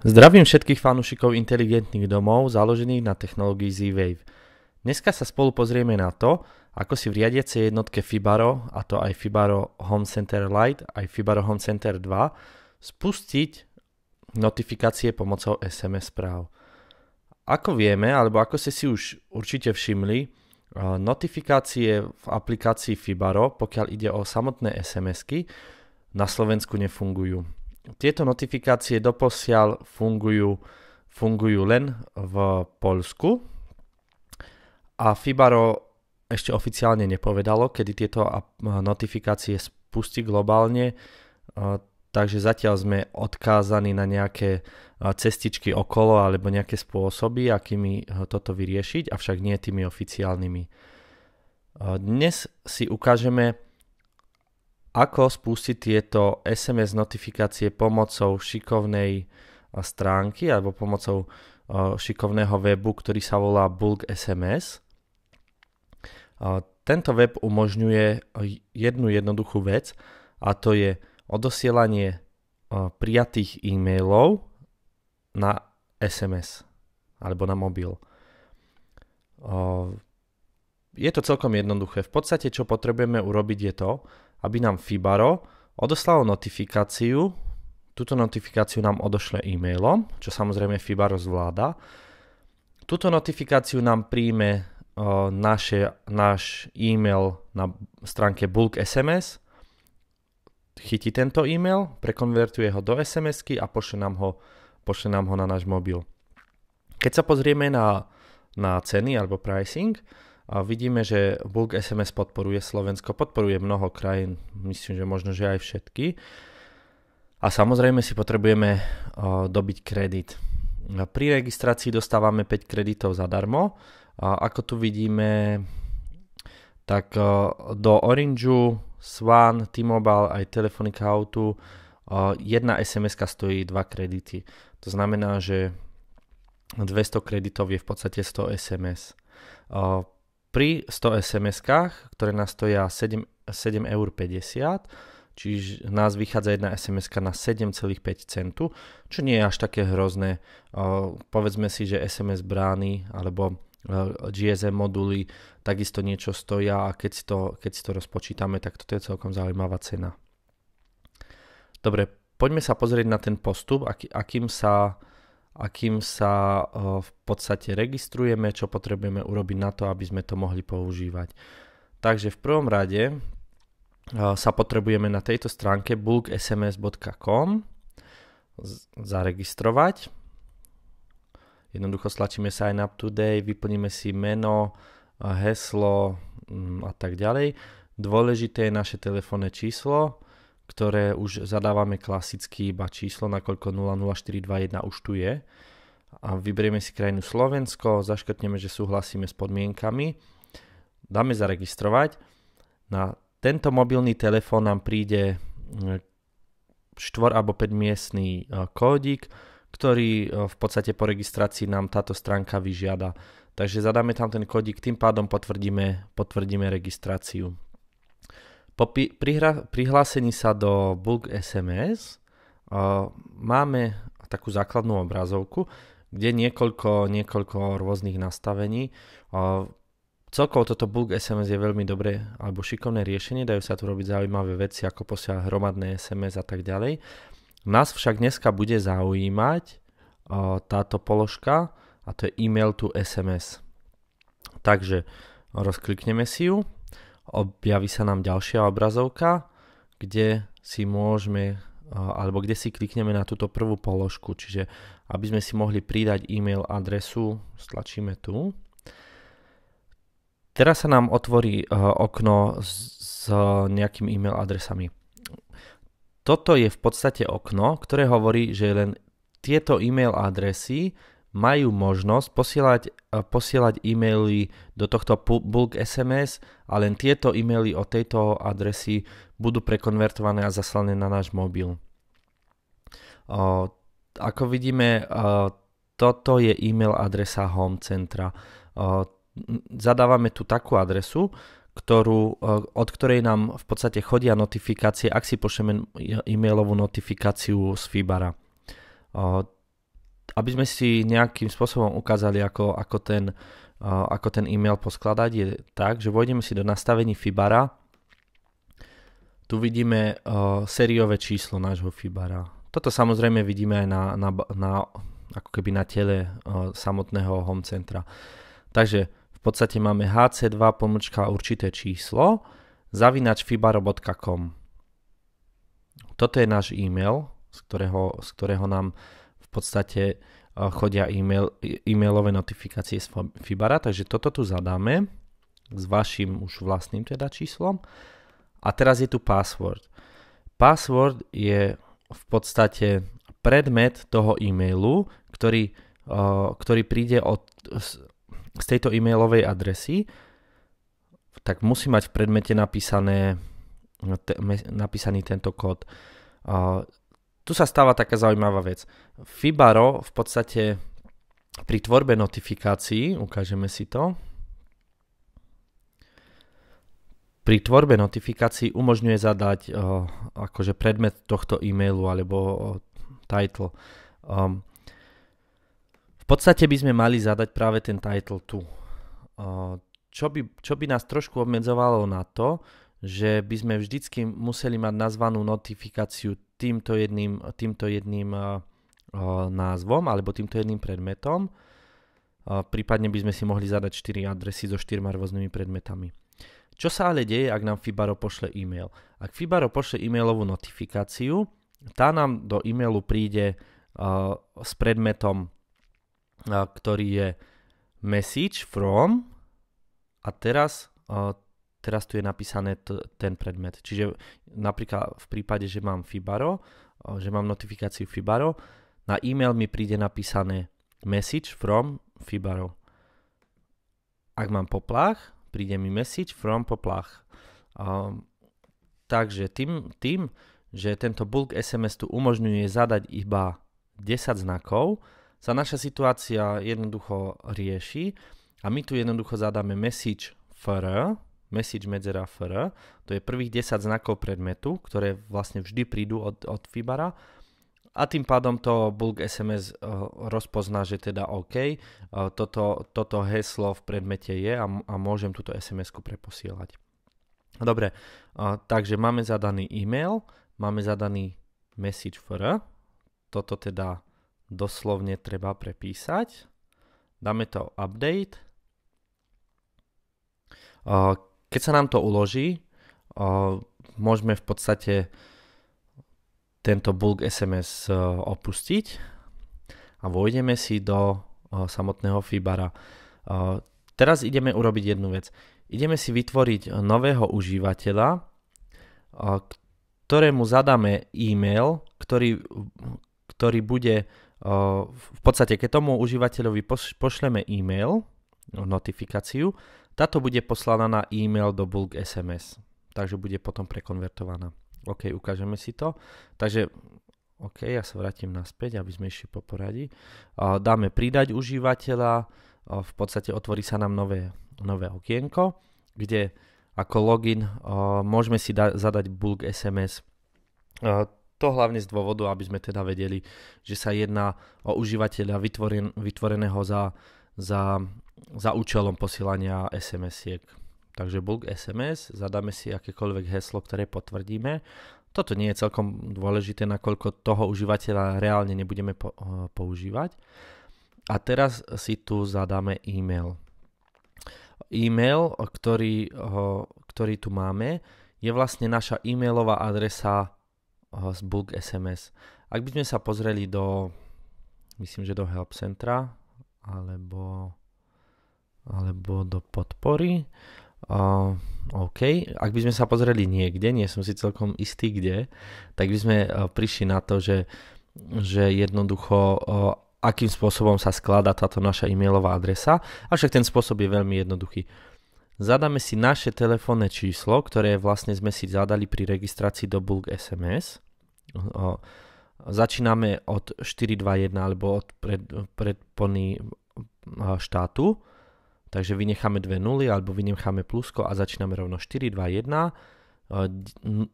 Zdravím všetkých fanúšikov inteligentných domov založených na technológii Z-Wave. Dneska sa spolu pozrieme na to, ako si v riadiacej jednotke Fibaro, a to aj Fibaro Home Center Lite, aj Fibaro Home Center 2, spustiť notifikácie pomocou SMS správ. Ako vieme, alebo ako ste si už určite všimli, eh, notifikácie v aplikácii Fibaro, pokiaľ ide o samotné SMS-ky, na Slovensku nefungujú. Tieto notifikácie doposiaľ fungujú, fungujú len v Polsku a Fibaro ešte oficiálne nepovedalo, kedy tieto notifikácie spustí globálne, takže zatiaľ sme odkázaní na nejaké cestičky okolo alebo nejaké spôsoby, akými toto vyriešiť, avšak nie tými oficiálnymi. Dnes si ukážeme ako spustiť tieto SMS notifikácie pomocou šikovnej e, stránky alebo pomocou e, šikovného webu, ktorý sa volá Bulk SMS. E, tento web umožňuje jednu jednoduchú vec a to je odosielanie prijatých e-mailov na SMS alebo na mobil. Je to celkom jednoduché. V podstate, čo potrebujeme urobiť, je to, aby nám Fibaro odoslalo notifikáciu, túto notifikáciu nám odošle e-mailom, čo samozrejme Fibaro zvláda. Túto notifikáciu nám príjme e, naše, náš e-mail na stránke Bulk SMS, chytí tento e-mail, prekonvertuje ho do sms a pošle nám ho, pošle nám ho na náš mobil. Keď sa pozrieme na, na ceny alebo pricing, a vidíme, že Bulk SMS podporuje Slovensko, podporuje mnoho krajín, myslím, že možno, že aj všetky. A samozrejme si potrebujeme dobiť kredit. Pri registrácii dostávame 5 kreditov zadarmo. A ako tu vidíme, tak do Orange, Swan, T-Mobile aj Telefonica auto jedna sms stojí 2 kredity. To znamená, že 200 kreditov je v podstate 100 SMS pri 100 SMS-kách, ktoré nás stoja 7,50 eur čiže nás vychádza jedna sms na 7,5 centu, čo nie je až také hrozné. povedzme si, že SMS brány alebo GSM moduly takisto niečo stoja a keď si, to, keď si to rozpočítame, tak toto je celkom zaujímavá cena. Dobre, poďme sa pozrieť na ten postup, aký, akým sa akým sa e, v podstate registrujeme, čo potrebujeme urobiť na to, aby sme to mohli používať. Takže v prvom rade e, sa potrebujeme na tejto stránke bulksms.com zaregistrovať. Jednoducho stlačíme sign up today, vyplníme si meno, e, heslo mm, a tak ďalej. Dôležité je naše telefónne číslo, ktoré už zadávame klasicky iba číslo, nakoľko 00421 už tu je. A vyberieme si krajinu Slovensko, zaškrtneme, že súhlasíme s podmienkami, dáme zaregistrovať. Na tento mobilný telefón nám príde 4 mm, alebo 5 miestný e, kódik, ktorý e, v podstate po registrácii nám táto stránka vyžiada. Takže zadáme tam ten kódik, tým pádom potvrdíme, potvrdíme registráciu. Po prihra- prihlásení sa do Bug SMS uh, máme takú základnú obrazovku, kde niekoľko, niekoľko rôznych nastavení. Uh, celkovo toto Bug SMS je veľmi dobré alebo šikovné riešenie, dajú sa tu robiť zaujímavé veci, ako posielať hromadné SMS a tak ďalej. Nás však dneska bude zaujímať uh, táto položka a to je e-mail to SMS. Takže rozklikneme si ju objaví sa nám ďalšia obrazovka, kde si môžeme alebo kde si klikneme na túto prvú položku, čiže aby sme si mohli pridať e-mail adresu, stlačíme tu. Teraz sa nám otvorí e, okno s nejakým e-mail adresami. Toto je v podstate okno, ktoré hovorí, že len tieto e-mail adresy majú možnosť posielať, e, posielať e-maily do tohto bulk SMS a len tieto e-maily od tejto adresy budú prekonvertované a zaslané na náš mobil. Ako vidíme, toto je e-mail adresa home centra. Zadávame tu takú adresu, ktorú, od ktorej nám v podstate chodia notifikácie, ak si pošleme e-mailovú notifikáciu z Fibara aby sme si nejakým spôsobom ukázali, ako, ako, ten, ako ten e-mail poskladať, je tak, že vojdeme si do nastavení Fibara. Tu vidíme uh, sériové číslo nášho Fibara. Toto samozrejme vidíme aj na, na, na, ako keby na tele uh, samotného home centra. Takže v podstate máme HC2 pomočka určité číslo zavinač fibaro.com. Toto je náš e-mail, z ktorého, z ktorého nám uh, podstate eh, chodia e-mail, e-mailové notifikácie z Fibara, takže toto tu zadáme s vašim už vlastným teda číslom. A teraz je tu password. Password je v podstate predmet toho e-mailu, ktorý, eh, ktorý príde od, z tejto e-mailovej adresy, tak musí mať v predmete napísané, napísaný tento kód. Eh, tu sa stáva taká zaujímavá vec. Fibaro v podstate pri tvorbe notifikácií, ukážeme si to, pri tvorbe notifikácií umožňuje zadať uh, akože predmet tohto e-mailu alebo uh, title. Um, v podstate by sme mali zadať práve ten title tu. Uh, čo by, čo by nás trošku obmedzovalo na to, že by sme vždycky museli mať nazvanú notifikáciu týmto jedným, týmto jedným eh, eh, názvom alebo týmto jedným predmetom. Eh, prípadne by sme si mohli zadať 4 adresy so 4 rôznymi predmetami. Čo sa ale deje, ak nám Fibaro pošle e-mail? Ak Fibaro pošle e-mailovú notifikáciu, tá nám do e-mailu príde s predmetom, ktorý je message from a teraz teraz tu je napísané t- ten predmet. Čiže napríklad v prípade, že mám Fibaro, že mám notifikáciu Fibaro, na e-mail mi príde napísané message from Fibaro. Ak mám poplach, príde mi message from poplach. Um, takže tým, tým, že tento bulk SMS tu umožňuje zadať iba 10 znakov, sa naša situácia jednoducho rieši a my tu jednoducho zadáme message fr, message medzera fr, to je prvých 10 znakov predmetu, ktoré vlastne vždy prídu od, od Fibara a tým pádom to bulk SMS eh, rozpozná, že teda OK, eh, toto, toto heslo v predmete je a, a môžem túto SMS-ku preposielať. Dobre, eh, takže máme zadaný e-mail, máme zadaný message fr, toto teda doslovne treba prepísať, dáme to update, keď sa nám to uloží, môžeme v podstate tento bulk SMS opustiť a vojdeme si do samotného Fibara. Teraz ideme urobiť jednu vec. Ideme si vytvoriť nového užívateľa, ktorému zadáme e-mail, ktorý, ktorý bude v podstate, keď tomu užívateľovi pošleme e-mail, notifikáciu, táto bude poslaná na e-mail do bulk SMS, takže bude potom prekonvertovaná. OK, ukážeme si to. Takže OK, ja sa vrátim naspäť, aby sme išli po poradí. Dáme pridať užívateľa, v podstate otvorí sa nám nové, nové okienko, kde ako login môžeme si da- zadať bulk SMS. To hlavne z dôvodu, aby sme teda vedeli, že sa jedná o užívateľa vytvoren, vytvoreného za, za za účelom posielania SMS-iek. Takže bulk SMS, zadáme si akékoľvek heslo, ktoré potvrdíme. Toto nie je celkom dôležité, nakoľko toho užívateľa reálne nebudeme eh, používať. A teraz si tu zadáme e-mail. E-mail, ktorý, eh, ktorý tu máme, je vlastne naša e-mailová adresa eh, z bulk SMS. Ak by sme sa pozreli do, myslím, že do help centra, alebo alebo do podpory. Uh, OK, ak by sme sa pozreli niekde, nie som si celkom istý kde, tak by sme uh, prišli na to, že, že jednoducho uh, akým spôsobom sa skladá táto naša e-mailová adresa, avšak ten spôsob je veľmi jednoduchý. Zadáme si naše telefónne číslo, ktoré vlastne sme si zadali pri registrácii do Bulk SMS. Uh, začíname od 421 alebo od pred, e, štátu Takže vynecháme dve nuly alebo vynecháme plusko a začíname rovno 4, 2, 1,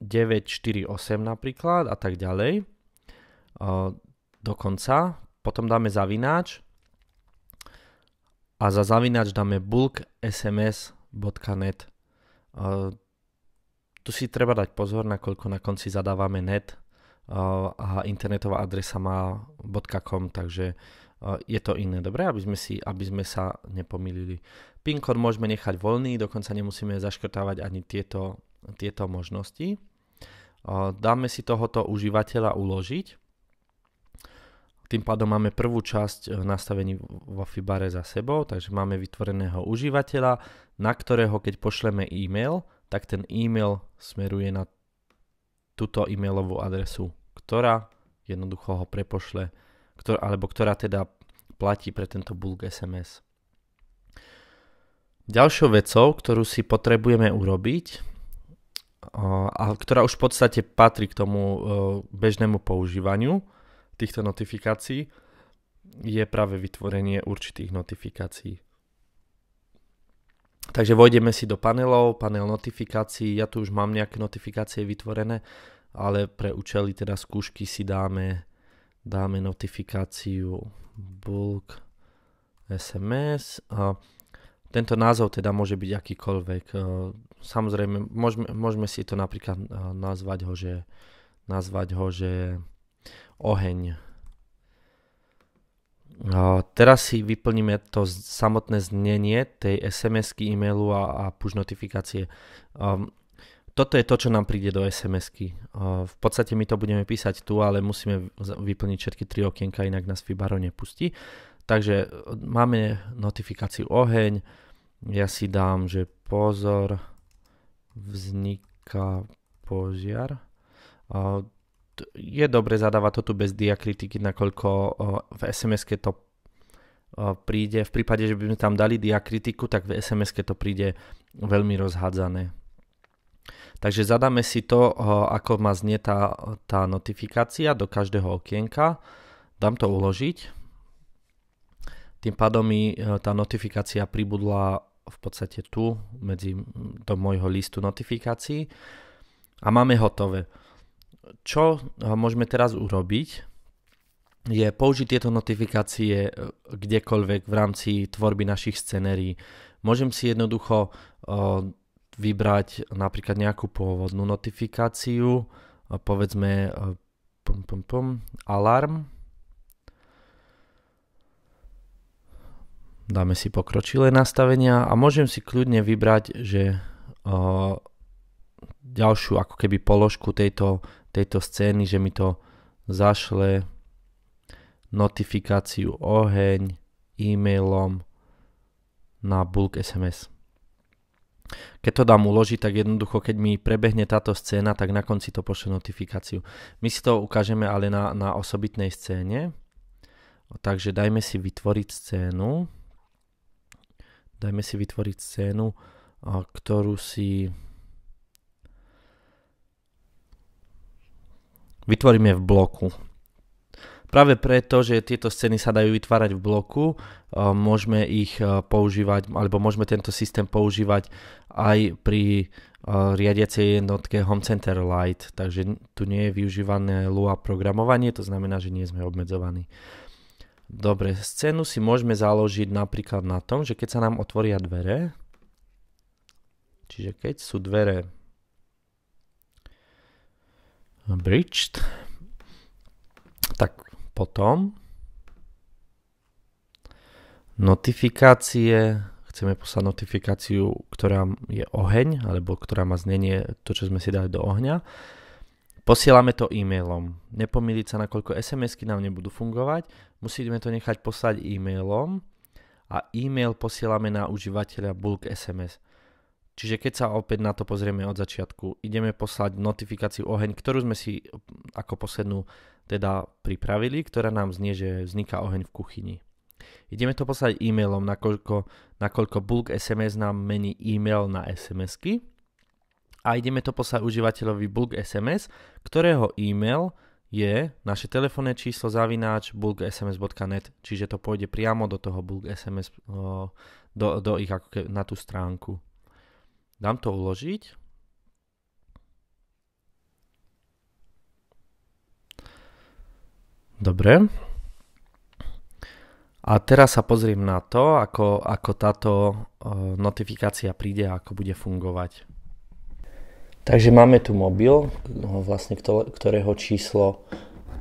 9, 4, 8 napríklad a tak ďalej e, do konca. Potom dáme zavináč a za zavináč dáme bulk sms.net. E, tu si treba dať pozor, nakoľko na konci zadávame net e, a internetová adresa má .com, takže je to iné, dobre? Aby sme, si, aby sme sa nepomýlili. PIN kód môžeme nechať voľný, dokonca nemusíme zaškrtávať ani tieto, tieto možnosti. Dáme si tohoto užívateľa uložiť. Tým pádom máme prvú časť e, nastavení vo Fibare za sebou, takže máme vytvoreného užívateľa, na ktorého keď pošleme e-mail, tak ten e-mail smeruje na túto e-mailovú adresu, ktorá jednoducho ho prepošle ktor, alebo ktorá teda platí pre tento bulk SMS. Ďalšou vecou, ktorú si potrebujeme urobiť, a ktorá už v podstate patrí k tomu e, bežnému používaniu týchto notifikácií, je práve vytvorenie určitých notifikácií. Takže vojdeme si do panelov, panel notifikácií, ja tu už mám nejaké notifikácie vytvorené, ale pre účely teda skúšky si dáme dáme notifikáciu bulk SMS a tento názov teda môže byť akýkoľvek. Eh, samozrejme, môžeme, môžeme si to napríklad eh, nazvať ho, že, nazvať ho, že oheň. Teraz si vyplníme to samotné znenie tej SMS-ky, e-mailu a, a push notifikácie. Ehm, toto je to, čo nám príde do SMS-ky. V podstate my to budeme písať tu, ale musíme vyplniť všetky tri okienka, inak nás Fibaro nepustí. Takže e, máme notifikáciu oheň, ja si dám, že pozor, vzniká požiar. Je dobre zadávať to tu bez diakritiky, nakoľko v SMS-ke to príde, v prípade, že by sme tam dali diakritiku, tak v SMS-ke to príde veľmi rozhádzané. Takže zadáme si to, eh, ako má znie tá, tá notifikácia do každého okienka. Dám to uložiť. Tým pádom mi eh, tá notifikácia pribudla v podstate tu, medzi do môjho listu notifikácií. A máme hotové. Čo eh, môžeme teraz urobiť, je použiť tieto notifikácie kdekoľvek v rámci tvorby našich scenérií. Môžem si jednoducho vybrať napríklad nejakú pôvodnú notifikáciu, povedzme e, pum, pum, pum, alarm. Dáme si pokročilé nastavenia a môžem si kľudne vybrať, že uh, ďalšiu ako keby položku tejto, tejto scény, že mi to zašle notifikáciu oheň e-mailom na bulk SMS. Keď to dám uložiť, tak jednoducho, keď mi prebehne táto scéna, tak na konci to pošle notifikáciu. My si to ukážeme ale na, na osobitnej scéne. Takže dajme si vytvoriť scénu. Dajme si vytvoriť scénu, ktorú si... Vytvoríme v bloku. Práve preto, že tieto scény sa dajú vytvárať v bloku, e, môžeme ich e, používať, alebo môžeme tento systém používať aj pri e, riadiacej jednotke Home Center Lite, takže tu nie je využívané Lua programovanie, to znamená, že nie sme obmedzovaní. Dobre, scénu si môžeme založiť napríklad na tom, že keď sa nám otvoria dvere, čiže keď sú dvere bridged, tak potom notifikácie, chceme poslať notifikáciu, ktorá je oheň, alebo ktorá má znenie to, čo sme si dali do ohňa. Posielame to e-mailom. Nepomýliť sa, nakoľko SMS-ky nám nebudú fungovať, musíme to nechať poslať e-mailom a e-mail posielame na užívateľa bulk SMS. Čiže keď sa opäť na to pozrieme od začiatku, ideme poslať notifikáciu oheň, ktorú sme si ako poslednú teda pripravili, ktorá nám znie, že vzniká oheň v kuchyni. Ideme to poslať e-mailom, nakoľko, nakoľko bulk SMS nám mení e-mail na SMS-ky a ideme to poslať užívateľovi bulk SMS, ktorého e-mail je naše telefónne číslo zavináč bulksms.net, čiže to pôjde priamo do toho bulk SMS, do, do ich, ako ke, na tú stránku. Dám to uložiť, Dobre. A teraz sa pozriem na to, ako, ako táto e, notifikácia príde a ako bude fungovať. Takže máme tu mobil, no, vlastne ktorého číslo,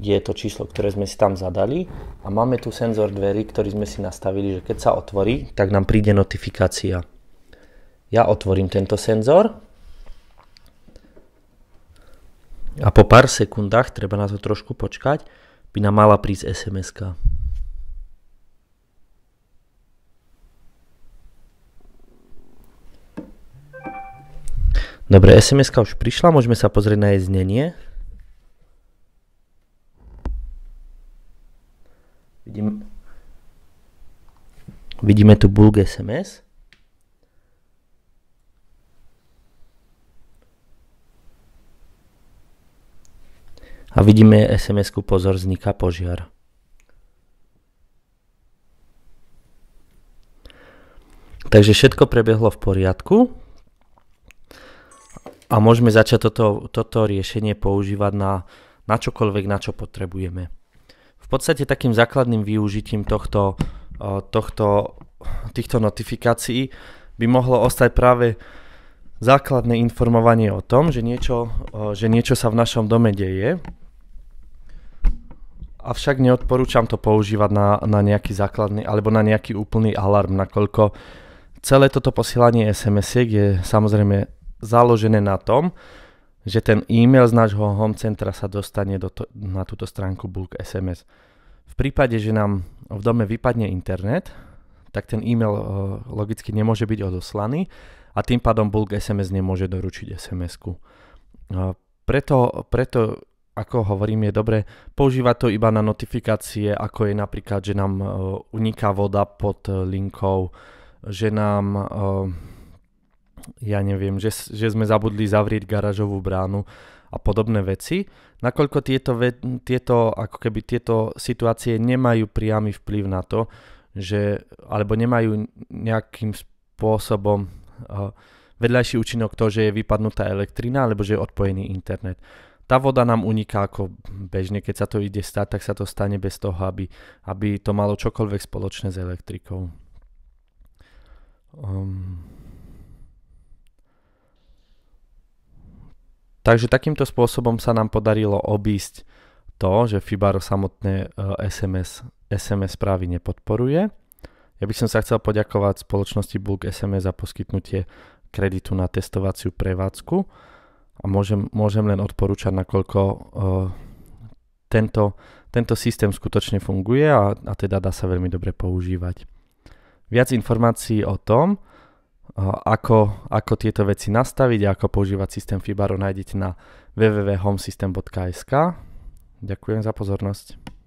je to číslo, ktoré sme si tam zadali a máme tu senzor dverí, ktorý sme si nastavili, že keď sa otvorí, tak nám príde notifikácia. Ja otvorím tento senzor a po pár sekundách treba na to trošku počkať, by nám mala prísť SMS-ka. Dobre, sms už prišla, môžeme sa pozrieť na jej znenie. Vidíme, vidíme tu bulk SMS. A vidíme SMS-ku pozor, vzniká požiar. Takže všetko prebehlo v poriadku a môžeme začať toto, toto riešenie používať na, na čokoľvek, na čo potrebujeme. V podstate takým základným využitím tohto, eh, tohto, týchto notifikácií by mohlo ostať práve základné informovanie o tom, že niečo, že niečo sa v našom dome deje, avšak neodporúčam to používať na, na nejaký základný alebo na nejaký úplný alarm, nakoľko celé toto posielanie sms je samozrejme založené na tom, že ten e-mail z nášho home centra sa dostane do to, na túto stránku bulk SMS. V prípade, že nám v dome vypadne internet, tak ten e-mail logicky nemôže byť odoslaný a tým pádom bulk SMS nemôže doručiť SMS-ku. Preto, preto ako hovorím, je dobre používať to iba na notifikácie, ako je napríklad, že nám e, uniká voda pod e, linkou, že nám, e, ja neviem, že, že sme zabudli zavrieť garážovú bránu a podobné veci, nakoľko tieto, tieto, ako keby tieto situácie nemajú priamy vplyv na to, že, alebo nemajú nejakým spôsobom vedľajší účinok to, že je vypadnutá elektrina alebo že je odpojený internet. Tá voda nám uniká ako bežne, keď sa to ide stať, tak sa to stane bez toho, aby, aby to malo čokoľvek spoločné s elektrikou. Um, takže takýmto spôsobom sa nám podarilo obísť to, že Fibaro samotné e, SMS, SMS správy nepodporuje. Ja by som sa chcel poďakovať spoločnosti Bulk SMS za poskytnutie kreditu na testovaciu prevádzku a môžem, môžem len odporúčať, nakoľko uh, tento, tento systém skutočne funguje a, a teda dá sa veľmi dobre používať. Viac informácií o tom, e, ako, ako tieto veci nastaviť a ako používať systém Fibaro nájdete na www.homesystem.sk. Ďakujem za pozornosť.